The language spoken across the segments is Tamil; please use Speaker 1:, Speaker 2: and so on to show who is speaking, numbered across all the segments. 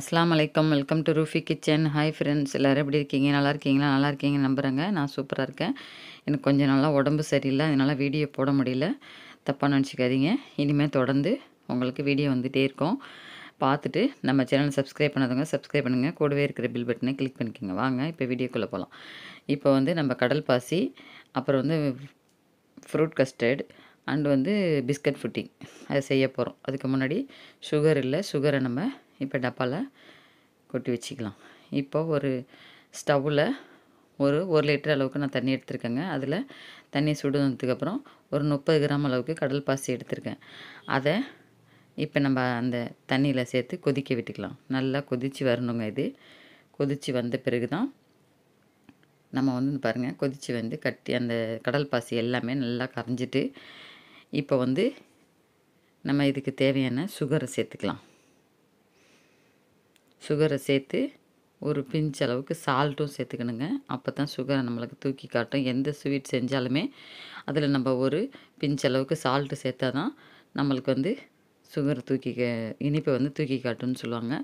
Speaker 1: அஸ்லாம் வலைக்கம் welcome to Roofi kitchen hi friends எல்லோரும் எப்படி இருக்கீங்க நல்லா இருக்கீங்களா நல்லா இருக்கீங்க நம்புகிறேங்க நான் சூப்பராக இருக்கேன் எனக்கு கொஞ்சம் நல்லா உடம்பு சரியில்லை அதனால் வீடியோ போட முடியல தப்பாக நினச்சிக்காதீங்க இனிமேல் தொடர்ந்து உங்களுக்கு வீடியோ வந்துகிட்டே இருக்கோம் பார்த்துட்டு நம்ம சேனல் சப்ஸ்கிரைப் பண்ணாதவங்க சப்ஸ்கிரைப் பண்ணுங்கள் கூடவே இருக்கிற பில் பட்டனை கிளிக் பண்ணிக்கோங்க வாங்க இப்போ வீடியோக்குள்ளே போகலாம் இப்போ வந்து நம்ம கடல் பாசி அப்புறம் வந்து ஃப்ரூட் கஸ்டர்டு அண்டு வந்து பிஸ்கட் ஃபுட்டிங் அதை செய்ய போகிறோம் அதுக்கு முன்னாடி சுகர் இல்லை சுகரை நம்ம இப்போ டப்பாவில் கொட்டி வச்சுக்கலாம் இப்போ ஒரு ஸ்டவ்வில் ஒரு ஒரு லிட்டர் அளவுக்கு நான் தண்ணி எடுத்திருக்கேங்க அதில் தண்ணி சுடுனதுக்கப்புறம் ஒரு முப்பது கிராம் அளவுக்கு கடல் பாசி எடுத்திருக்கேன் அதை இப்போ நம்ம அந்த தண்ணியில் சேர்த்து கொதிக்க விட்டுக்கலாம் நல்லா கொதித்து வரணுங்க இது கொதித்து வந்த பிறகு தான் நம்ம வந்து பாருங்கள் கொதித்து வந்து கட்டி அந்த கடல் பாசி எல்லாமே நல்லா கரைஞ்சிட்டு இப்போ வந்து நம்ம இதுக்கு தேவையான சுகரை சேர்த்துக்கலாம் சுகரை சேர்த்து ஒரு பிஞ்ச் அளவுக்கு சால்ட்டும் சேர்த்துக்கணுங்க அப்போ தான் சுகரை நம்மளுக்கு தூக்கி காட்டும் எந்த ஸ்வீட் செஞ்சாலுமே அதில் நம்ம ஒரு பிஞ்ச் அளவுக்கு சால்ட்டு சேர்த்தா தான் நம்மளுக்கு வந்து சுகரை தூக்கி இனிப்பை வந்து தூக்கி காட்டும்னு சொல்லுவாங்க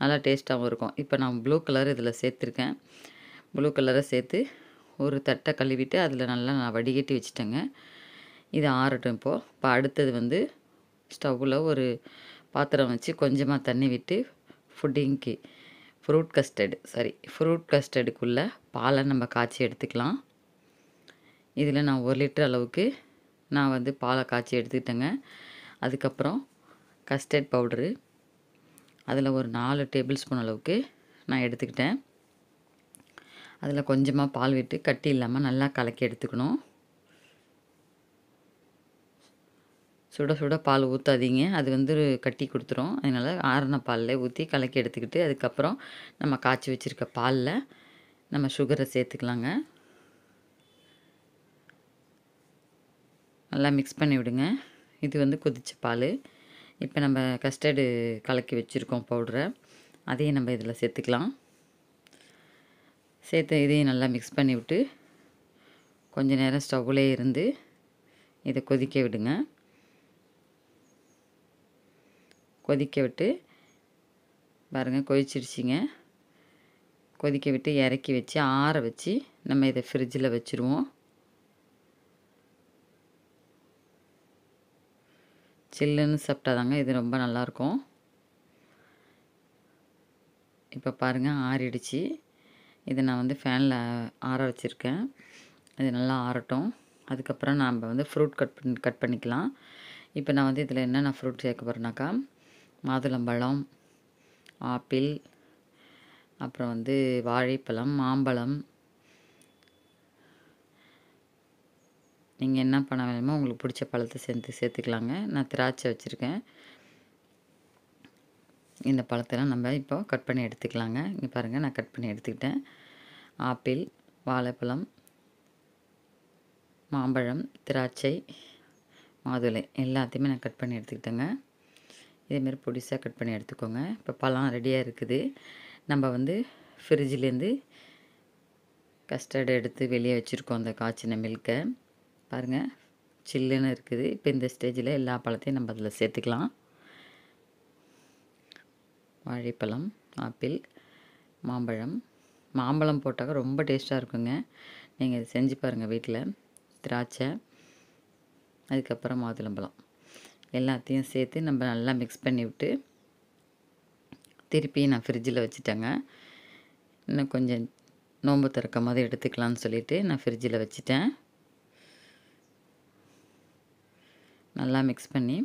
Speaker 1: நல்லா டேஸ்ட்டாகவும் இருக்கும் இப்போ நான் ப்ளூ கலர் இதில் சேர்த்துருக்கேன் ப்ளூ கலரை சேர்த்து ஒரு தட்டை கழுவிட்டு அதில் நல்லா நான் வடிகட்டி வச்சுட்டேங்க இது ஆறட்டும் இப்போது இப்போ அடுத்தது வந்து ஸ்டவ்வில் ஒரு பாத்திரம் வச்சு கொஞ்சமாக தண்ணி விட்டு புட்டிங்க்கு ஃப்ரூட் கஸ்டர்டு சாரி ஃப்ரூட் கஸ்டர்டுக்குள்ளே பாலை நம்ம காய்ச்சி எடுத்துக்கலாம் இதில் நான் ஒரு லிட்டர் அளவுக்கு நான் வந்து பாலை காய்ச்சி எடுத்துக்கிட்டேங்க அதுக்கப்புறம் கஸ்டர்ட் பவுடரு அதில் ஒரு நாலு டேபிள் ஸ்பூன் அளவுக்கு நான் எடுத்துக்கிட்டேன் அதில் கொஞ்சமாக பால் விட்டு கட்டி இல்லாமல் நல்லா கலக்கி எடுத்துக்கணும் சுட சுட பால் ஊற்றாதீங்க அது வந்து கட்டி கொடுத்துரும் அதனால் ஆறின பாலில் ஊற்றி கலக்கி எடுத்துக்கிட்டு அதுக்கப்புறம் நம்ம காய்ச்சி வச்சுருக்க பாலில் நம்ம சுகரை சேர்த்துக்கலாங்க நல்லா மிக்ஸ் பண்ணி விடுங்க இது வந்து கொதிச்ச பால் இப்போ நம்ம கஸ்டர்டு கலக்கி வச்சுருக்கோம் பவுடரை அதையும் நம்ம இதில் சேர்த்துக்கலாம் சேர்த்து இதையும் நல்லா மிக்ஸ் பண்ணி விட்டு நேரம் ஸ்டவ்லேயே இருந்து இதை கொதிக்க விடுங்க கொதிக்க விட்டு பாருங்கள் கொதிச்சிருச்சிங்க கொதிக்க விட்டு இறக்கி வச்சு ஆற வச்சு நம்ம இதை ஃப்ரிட்ஜில் வச்சுருவோம் சில்லுன்னு சாப்பிட்டாதாங்க இது ரொம்ப நல்லாயிருக்கும் இப்போ பாருங்கள் ஆறிடுச்சு இதை நான் வந்து ஃபேனில் ஆற வச்சுருக்கேன் இது நல்லா ஆறட்டும் அதுக்கப்புறம் நம்ம வந்து ஃப்ரூட் கட் பண்ணி கட் பண்ணிக்கலாம் இப்போ நான் வந்து இதில் என்னென்ன ஃப்ரூட் சேர்க்க போகிறேன்னாக்கா மாதுளம்பழம் ஆப்பிள் அப்புறம் வந்து வாழைப்பழம் மாம்பழம் நீங்கள் என்ன பண்ண வேணுமோ உங்களுக்கு பிடிச்ச பழத்தை சேர்த்து சேர்த்துக்கலாங்க நான் திராட்சை வச்சுருக்கேன் இந்த பழத்தெல்லாம் நம்ம இப்போ கட் பண்ணி எடுத்துக்கலாங்க இங்கே பாருங்கள் நான் கட் பண்ணி எடுத்துக்கிட்டேன் ஆப்பிள் வாழைப்பழம் மாம்பழம் திராட்சை மாதுளை எல்லாத்தையுமே நான் கட் பண்ணி எடுத்துக்கிட்டேங்க இதேமாரி பொடிசாக கட் பண்ணி எடுத்துக்கோங்க இப்போ பழம் ரெடியாக இருக்குது நம்ம வந்து ஃப்ரிட்ஜிலேருந்து கஸ்டர்டு எடுத்து வெளியே வச்சுருக்கோம் அந்த காய்ச்சின மில்கை பாருங்கள் சில்லுன்னு இருக்குது இப்போ இந்த ஸ்டேஜில் எல்லா பழத்தையும் நம்ம அதில் சேர்த்துக்கலாம் வாழைப்பழம் ஆப்பிள் மாம்பழம் மாம்பழம் போட்டாக்க ரொம்ப டேஸ்ட்டாக இருக்குங்க நீங்கள் செஞ்சு பாருங்கள் வீட்டில் திராட்சை அதுக்கப்புறம் மாதுளம்பழம் எல்லாத்தையும் சேர்த்து நம்ம நல்லா மிக்ஸ் பண்ணிவிட்டு திருப்பி நான் ஃப்ரிட்ஜில் வச்சுட்டேங்க இன்னும் கொஞ்சம் நோம்பு திறக்க மாதிரி எடுத்துக்கலாம்னு சொல்லிவிட்டு நான் ஃப்ரிட்ஜில் வச்சுட்டேன் நல்லா மிக்ஸ் பண்ணி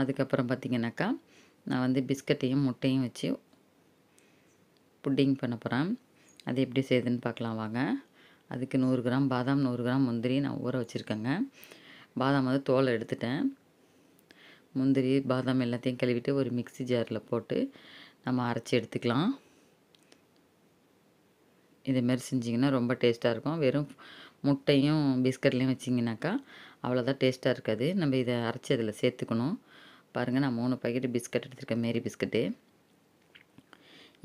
Speaker 1: அதுக்கப்புறம் பார்த்திங்கனாக்கா நான் வந்து பிஸ்கட்டையும் முட்டையும் வச்சு புட்டிங் பண்ண போகிறேன் அது எப்படி செய்யுதுன்னு பார்க்கலாம் வாங்க அதுக்கு நூறு கிராம் பாதாம் நூறு கிராம் முந்திரி நான் ஊற வச்சுருக்கேங்க பாதாம் வந்து தோலை எடுத்துட்டேன் முந்திரி பாதாம் எல்லாத்தையும் கழுவிட்டு ஒரு மிக்சி ஜாரில் போட்டு நம்ம அரைச்சி எடுத்துக்கலாம் இதேமாரி செஞ்சிங்கன்னா ரொம்ப டேஸ்ட்டாக இருக்கும் வெறும் முட்டையும் பிஸ்கட்லையும் வச்சிங்கனாக்கா அவ்வளோதான் டேஸ்ட்டாக இருக்காது நம்ம இதை அரைச்சி அதில் சேர்த்துக்கணும் பாருங்கள் நான் மூணு பாக்கெட்டு பிஸ்கட் எடுத்துருக்கேன் மேரி பிஸ்கட்டு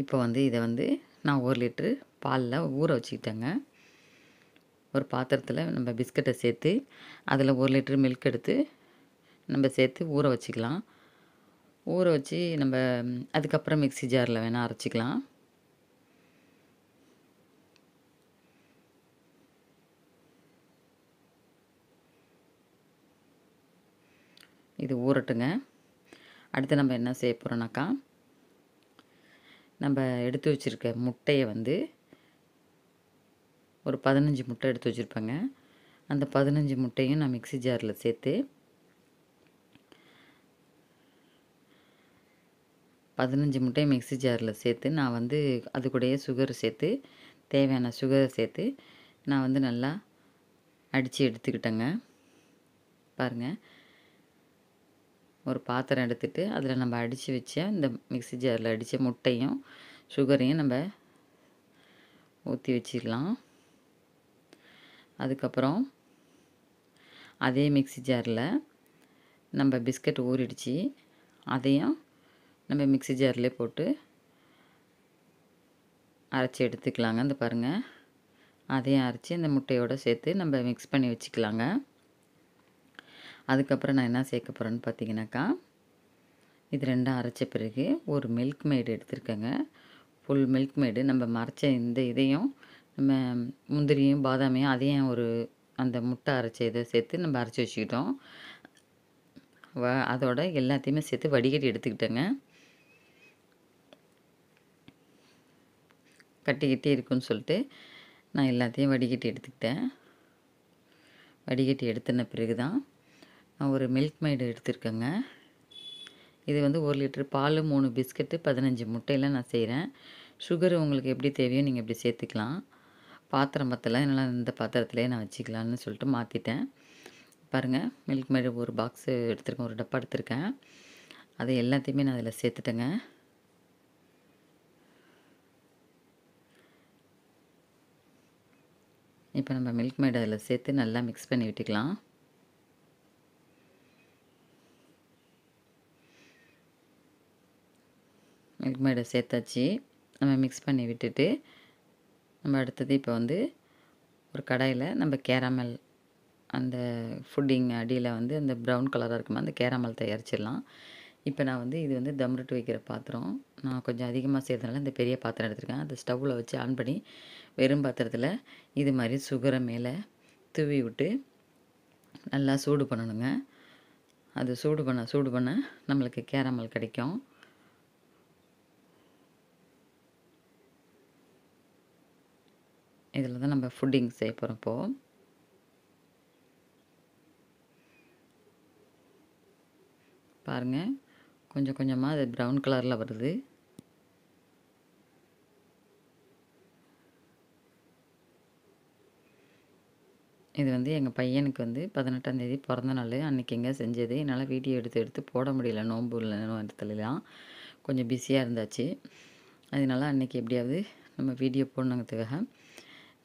Speaker 1: இப்போ வந்து இதை வந்து நான் ஒரு லிட்ரு பாலில் ஊற வச்சுக்கிட்டேங்க ஒரு பாத்திரத்தில் நம்ம பிஸ்கட்டை சேர்த்து அதில் ஒரு லிட்டர் மில்க் எடுத்து நம்ம சேர்த்து ஊற வச்சுக்கலாம் ஊற வச்சு நம்ம அதுக்கப்புறம் மிக்சி ஜாரில் வேணால் அரைச்சிக்கலாம் இது ஊறட்டுங்க அடுத்து நம்ம என்ன செய்ய போகிறோம்னாக்கா நம்ம எடுத்து வச்சுருக்க முட்டையை வந்து ஒரு பதினஞ்சு முட்டை எடுத்து வச்சுருப்பேங்க அந்த பதினஞ்சு முட்டையும் நான் மிக்சி ஜாரில் சேர்த்து பதினஞ்சு முட்டையும் மிக்சி ஜாரில் சேர்த்து நான் வந்து அது கூட சுகர் சேர்த்து தேவையான சுகரை சேர்த்து நான் வந்து நல்லா அடித்து எடுத்துக்கிட்டேங்க பாருங்கள் ஒரு பாத்திரம் எடுத்துகிட்டு அதில் நம்ம அடித்து வச்ச இந்த மிக்சி ஜாரில் அடித்த முட்டையும் சுகரையும் நம்ம ஊற்றி வச்சிடலாம் அதுக்கப்புறம் அதே மிக்சி ஜாரில் நம்ம பிஸ்கட் ஊறிடுச்சு அதையும் நம்ம மிக்சி ஜார்லேயே போட்டு அரைச்சி எடுத்துக்கலாங்க இந்த பாருங்கள் அதையும் அரைச்சி இந்த முட்டையோடு சேர்த்து நம்ம மிக்ஸ் பண்ணி வச்சுக்கலாங்க அதுக்கப்புறம் நான் என்ன சேர்க்க போகிறேன்னு பார்த்தீங்கன்னாக்கா இது ரெண்டும் அரைச்ச பிறகு ஒரு மில்க் மேடு எடுத்துருக்கேங்க ஃபுல் மில்க் மேடு நம்ம மறைச்ச இந்த இதையும் நம்ம முந்திரியும் பாதாமையும் அதையும் ஒரு அந்த முட்டை அரைச்ச இதை சேர்த்து நம்ம அரைச்சி வச்சுக்கிட்டோம் வ அதோட எல்லாத்தையுமே சேர்த்து வடிகட்டி எடுத்துக்கிட்டேங்க கட்டிக்கிட்டே இருக்குன்னு சொல்லிட்டு நான் எல்லாத்தையும் வடிகட்டி எடுத்துக்கிட்டேன் வடிகட்டி எடுத்துன பிறகு தான் நான் ஒரு மில்க் மைடு எடுத்துருக்கேங்க இது வந்து ஒரு லிட்டரு பால் மூணு பிஸ்கட்டு பதினஞ்சு முட்டையெல்லாம் நான் செய்கிறேன் சுகர் உங்களுக்கு எப்படி தேவையோ நீங்கள் இப்படி சேர்த்துக்கலாம் பாத்திரம் பற்றலாம் என்னால் இந்த பாத்திரத்துலேயே நான் வச்சுக்கலான்னு சொல்லிட்டு மாற்றிட்டேன் பாருங்கள் மில்க் மேடு ஒரு பாக்ஸு எடுத்துருக்கேன் ஒரு டப்பா எடுத்திருக்கேன் அதை எல்லாத்தையுமே நான் அதில் சேர்த்துட்டேங்க இப்போ நம்ம மில்க் மேட் அதில் சேர்த்து நல்லா மிக்ஸ் பண்ணி விட்டுக்கலாம் மில்க் மேடை சேர்த்தாச்சு நம்ம மிக்ஸ் பண்ணி விட்டுட்டு நம்ம அடுத்தது இப்போ வந்து ஒரு கடாயில் நம்ம கேரமல் அந்த ஃபுட்டிங் அடியில் வந்து அந்த ப்ரௌன் கலராக இருக்குமா அந்த கேரமல் தயாரிச்சிடலாம் இப்போ நான் வந்து இது வந்து தம் ரொட்டி வைக்கிற பாத்திரம் நான் கொஞ்சம் அதிகமாக செய்கிறதுனால இந்த பெரிய பாத்திரம் எடுத்துருக்கேன் அந்த ஸ்டவ்வில் வச்சு ஆன் பண்ணி வெறும் பாத்திரத்தில் இது மாதிரி சுகரை மேலே தூவி விட்டு நல்லா சூடு பண்ணணுங்க அது சூடு பண்ண சூடு பண்ண நம்மளுக்கு கேரமல் கிடைக்கும் இதில் தான் நம்ம ஃபுட்டிங் செய்ய போகிறோம் இப்போது பாருங்கள் கொஞ்சம் கொஞ்சமாக அது ப்ரௌன் கலரில் வருது இது வந்து எங்கள் பையனுக்கு வந்து பதினெட்டாந்தேதி பிறந்த நாள் அன்றைக்கி எங்கே செஞ்சது என்னால் வீடியோ எடுத்து எடுத்து போட முடியல நோன்பு உள்ள கொஞ்சம் பிஸியாக இருந்தாச்சு அதனால அன்றைக்கி எப்படியாவது நம்ம வீடியோ போடணுங்கிறதுக்காக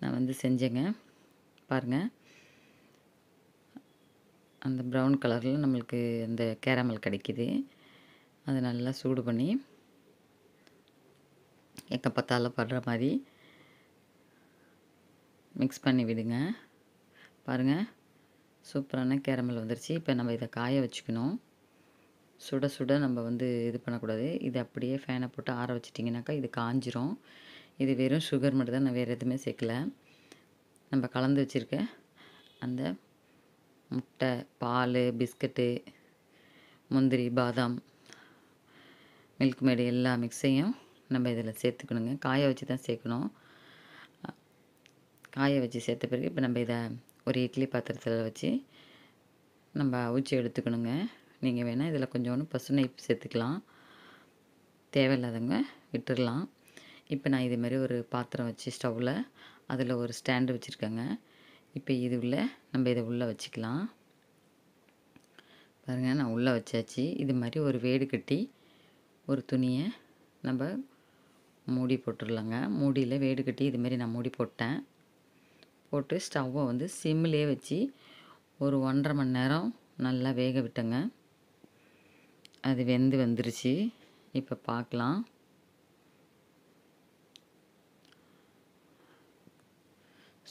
Speaker 1: நான் வந்து செஞ்சேங்க பாருங்கள் அந்த ப்ரௌன் கலரில் நம்மளுக்கு அந்த கேரமல் கிடைக்கிது அது நல்லா சூடு பண்ணி எக்கப்பத்தால படுற மாதிரி மிக்ஸ் பண்ணி விடுங்க பாருங்கள் சூப்பரான கேரமல் வந்துருச்சு இப்போ நம்ம இதை காய வச்சுக்கணும் சுட சுட நம்ம வந்து இது பண்ணக்கூடாது இது அப்படியே ஃபேனை போட்டு ஆற வச்சிட்டிங்கனாக்கா இது காஞ்சிரும் இது வெறும் சுகர் மட்டும் தான் நான் வேறு எதுவுமே சேர்க்கல நம்ம கலந்து வச்சுருக்க அந்த முட்டை பால் பிஸ்கட்டு முந்திரி பாதாம் மில்க் மேடு எல்லா மிக்ஸையும் நம்ம இதில் சேர்த்துக்கணுங்க காய வச்சு தான் சேர்க்கணும் காய வச்சு சேர்த்த பிறகு இப்போ நம்ம இதை ஒரு இட்லி பாத்திரத்தில் வச்சு நம்ம அவிச்சு எடுத்துக்கணுங்க நீங்கள் வேணால் இதில் கொஞ்சோண்டு பசுனை சேர்த்துக்கலாம் தேவையில்லாதவங்க விட்டுடலாம் இப்போ நான் இது மாதிரி ஒரு பாத்திரம் வச்சு ஸ்டவ்வில் அதில் ஒரு ஸ்டாண்டு வச்சுருக்கேங்க இப்போ இது உள்ளே நம்ம இதை உள்ளே வச்சுக்கலாம் பாருங்கள் நான் உள்ளே வச்சாச்சு இது மாதிரி ஒரு வேடு கட்டி ஒரு துணியை நம்ம மூடி போட்டுடலாங்க மூடியில் வேடு கட்டி இதுமாரி நான் மூடி போட்டேன் போட்டு ஸ்டவ்வை வந்து சிம்லேயே வச்சு ஒரு ஒன்றரை மணி நேரம் நல்லா வேக விட்டேங்க அது வெந்து வந்துருச்சு இப்போ பார்க்கலாம்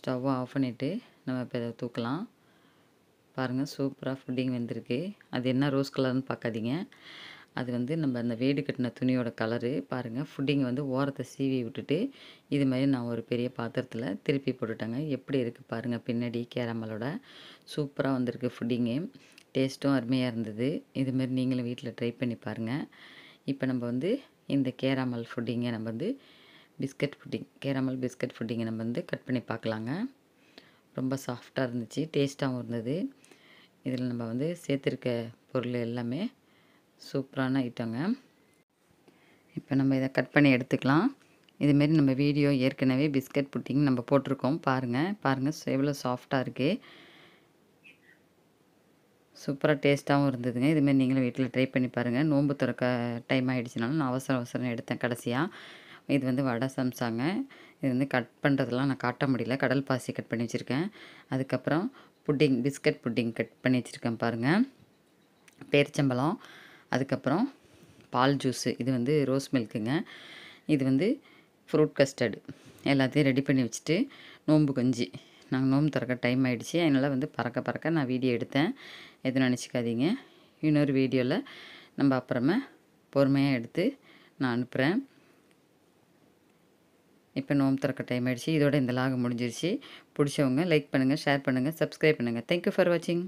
Speaker 1: ஸ்டவ்வை ஆஃப் பண்ணிவிட்டு நம்ம இப்போ இதை தூக்கலாம் பாருங்கள் சூப்பராக ஃபுட்டிங் வந்திருக்கு அது என்ன ரோஸ் கலர்னு பார்க்காதீங்க அது வந்து நம்ம அந்த வேடு கட்டின துணியோட கலரு பாருங்கள் ஃபுட்டிங் வந்து ஓரத்தை சீவி விட்டுட்டு இது மாதிரி நான் ஒரு பெரிய பாத்திரத்தில் திருப்பி போட்டுட்டேங்க எப்படி இருக்குது பாருங்கள் பின்னாடி கேரமலோட சூப்பராக வந்திருக்கு ஃபுட்டிங்கு டேஸ்ட்டும் அருமையாக இருந்தது இதுமாரி நீங்களும் வீட்டில் ட்ரை பண்ணி பாருங்கள் இப்போ நம்ம வந்து இந்த கேராமல் ஃபுட்டிங்கை நம்ம வந்து பிஸ்கட் புட்டிங் கேரமல் பிஸ்கட் புட்டிங்கை நம்ம வந்து கட் பண்ணி பார்க்கலாங்க ரொம்ப சாஃப்டாக இருந்துச்சு டேஸ்ட்டாகவும் இருந்தது இதில் நம்ம வந்து சேர்த்துருக்க பொருள் எல்லாமே சூப்பரான ஐட்டங்க இப்போ நம்ம இதை கட் பண்ணி எடுத்துக்கலாம் இதுமாரி நம்ம வீடியோ ஏற்கனவே பிஸ்கட் புட்டிங் நம்ம போட்டிருக்கோம் பாருங்கள் பாருங்கள் எவ்வளோ சாஃப்டாக இருக்குது சூப்பராக டேஸ்ட்டாகவும் இருந்ததுங்க இதுமாரி நீங்களும் வீட்டில் ட்ரை பண்ணி பாருங்கள் நோன்பு திறக்க டைம் ஆகிடுச்சினாலும் நான் அவசர அவசரம் எடுத்தேன் கடைசியாக இது வந்து வடை சம்சாங்க இது வந்து கட் பண்ணுறதெல்லாம் நான் காட்ட முடியல கடல் பாசி கட் பண்ணி வச்சுருக்கேன் அதுக்கப்புறம் புட்டிங் பிஸ்கட் புட்டிங் கட் பண்ணி வச்சுருக்கேன் பாருங்கள் பேரிச்சம்பழம் அதுக்கப்புறம் பால் ஜூஸு இது வந்து ரோஸ் மில்க்குங்க இது வந்து ஃப்ரூட் கஸ்டர்டு எல்லாத்தையும் ரெடி பண்ணி வச்சுட்டு நோம்பு கொஞ்சி நாங்கள் நோம்பு திறக்க டைம் ஆகிடுச்சி அதனால் வந்து பறக்க பறக்க நான் வீடியோ எடுத்தேன் எதுவும் நினச்சிக்காதீங்க இன்னொரு வீடியோவில் நம்ம அப்புறமா பொறுமையாக எடுத்து நான் அனுப்புகிறேன் இப்போ நோம் திறக்க டைம் ஆகிடுச்சு இதோட இந்த லாக முடிஞ்சிருச்சு பிடிச்சவங்க லைக் பண்ணுங்கள் ஷேர் பண்ணுங்கள் சப்ஸ்கிரைப் பண்ணுங்கள் தேங்க்யூ ஃபார் வாட்சிங்